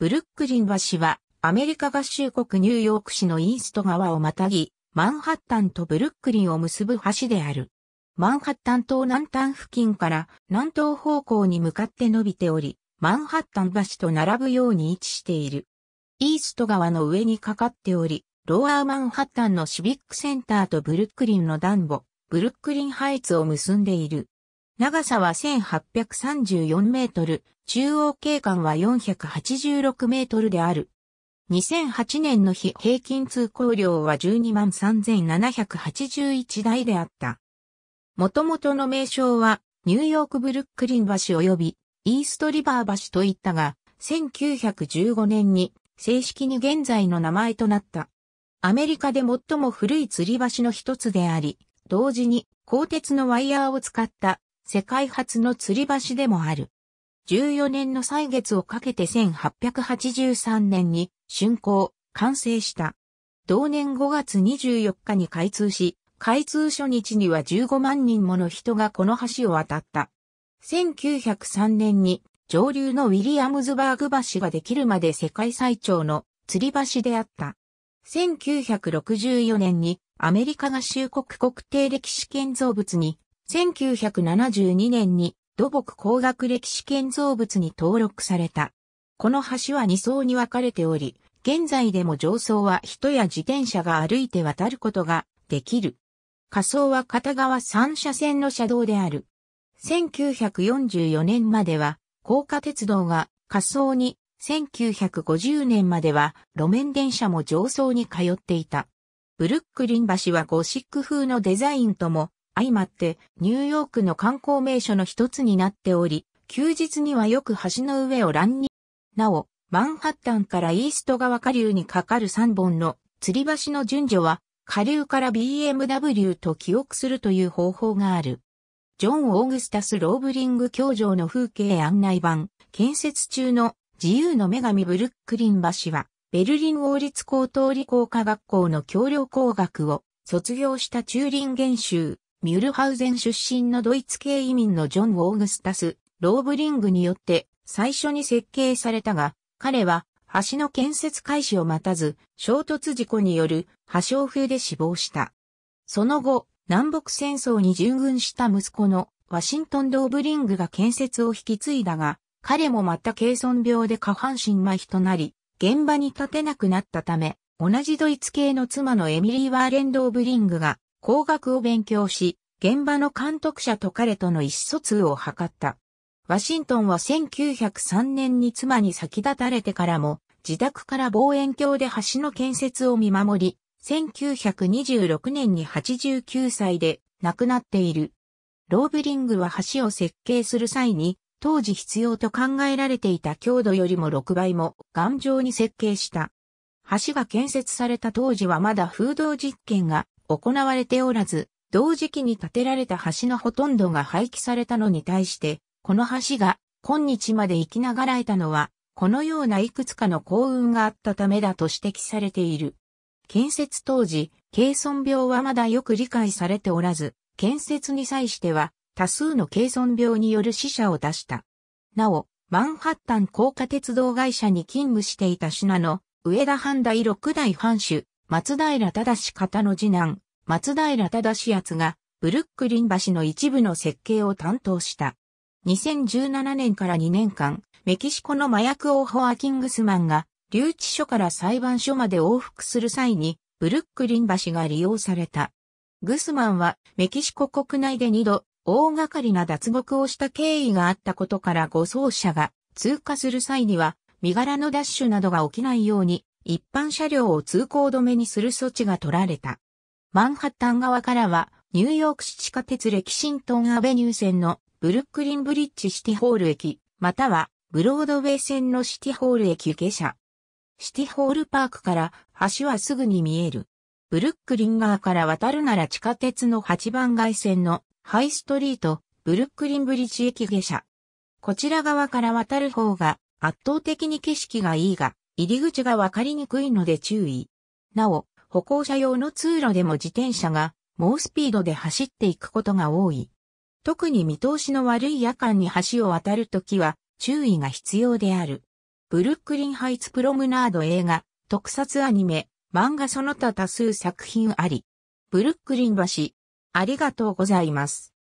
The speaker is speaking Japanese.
ブルックリン橋は、アメリカ合衆国ニューヨーク市のイースト川をまたぎ、マンハッタンとブルックリンを結ぶ橋である。マンハッタン島南端付近から南東方向に向かって伸びており、マンハッタン橋と並ぶように位置している。イースト川の上にかかっており、ローアーマンハッタンのシビックセンターとブルックリンのンボ、ブルックリンハイツを結んでいる。長さは1834メートル、中央景観は486メートルである。2008年の日平均通行量は12万3781台であった。もともとの名称は、ニューヨークブルックリン橋及び、イーストリバー橋といったが、1915年に正式に現在の名前となった。アメリカで最も古い吊り橋の一つであり、同時に鋼鉄のワイヤーを使った世界初の吊り橋でもある。14年の歳月をかけて1883年に竣工、完成した。同年5月24日に開通し、開通初日には15万人もの人がこの橋を渡った。1903年に上流のウィリアムズバーグ橋ができるまで世界最長の吊り橋であった。1964年にアメリカ合衆国国定歴史建造物に1972年に土木工学歴史建造物に登録された。この橋は2層に分かれており、現在でも上層は人や自転車が歩いて渡ることができる。下層は片側3車線の車道である。1944年までは、高架鉄道が下層に、1950年までは路面電車も上層に通っていた。ブルックリン橋はゴシック風のデザインとも相まってニューヨークの観光名所の一つになっており、休日にはよく橋の上を乱に、なお、マンハッタンからイースト川下流にかかる3本の吊り橋の順序は、下流から BMW と記憶するという方法がある。ジョン・オーグスタス・ローブリング教場の風景案内版、建設中の自由の女神ブルックリン橋は、ベルリン王立高等理工科学校の橋梁工学を卒業したチューリンミュルハウゼン出身のドイツ系移民のジョン・オーグスタス、ローブリングによって最初に設計されたが、彼は橋の建設開始を待たず、衝突事故による破傷風で死亡した。その後、南北戦争に従軍した息子のワシントン・ローブリングが建設を引き継いだが、彼もまた軽損病で下半身麻痺となり、現場に立てなくなったため、同じドイツ系の妻のエミリー・ワーレン・ローブリングが工学を勉強し、現場の監督者と彼との意思疎通を図った。ワシントンは1903年に妻に先立たれてからも、自宅から望遠鏡で橋の建設を見守り、1926年に89歳で亡くなっている。ローブリングは橋を設計する際に、当時必要と考えられていた強度よりも6倍も頑丈に設計した。橋が建設された当時はまだ風洞実験が行われておらず、同時期に建てられた橋のほとんどが廃棄されたのに対して、この橋が今日まで生きながらえたのは、このようないくつかの幸運があったためだと指摘されている。建設当時、軽損病はまだよく理解されておらず、建設に際しては多数の軽損病による死者を出した。なお、マンハッタン高架鉄道会社に勤務していた品の上田半大六代藩主、松平忠方の次男、松平忠奴が、ブルックリン橋の一部の設計を担当した。2017年から2年間、メキシコの麻薬王ホアキングスマンが、留置所から裁判所まで往復する際に、ブルックリン橋が利用された。グスマンは、メキシコ国内で2度、大掛かりな脱獄をした経緯があったことから護送車が通過する際には、身柄の奪取などが起きないように、一般車両を通行止めにする措置が取られた。マンハッタン側からは、ニューヨーク市地下鉄レキシントンアベニュー線のブルックリンブリッジシティホール駅、またはブロードウェイ線のシティホール駅下車。シティホールパークから橋はすぐに見える。ブルックリン側から渡るなら地下鉄の8番街線のハイストリート、ブルックリンブリッジ駅下車。こちら側から渡る方が圧倒的に景色がいいが、入り口がわかりにくいので注意。なお、歩行者用の通路でも自転車が猛スピードで走っていくことが多い。特に見通しの悪い夜間に橋を渡るときは注意が必要である。ブルックリンハイツプロムナード映画、特撮アニメ、漫画その他多数作品あり。ブルックリン橋、ありがとうございます。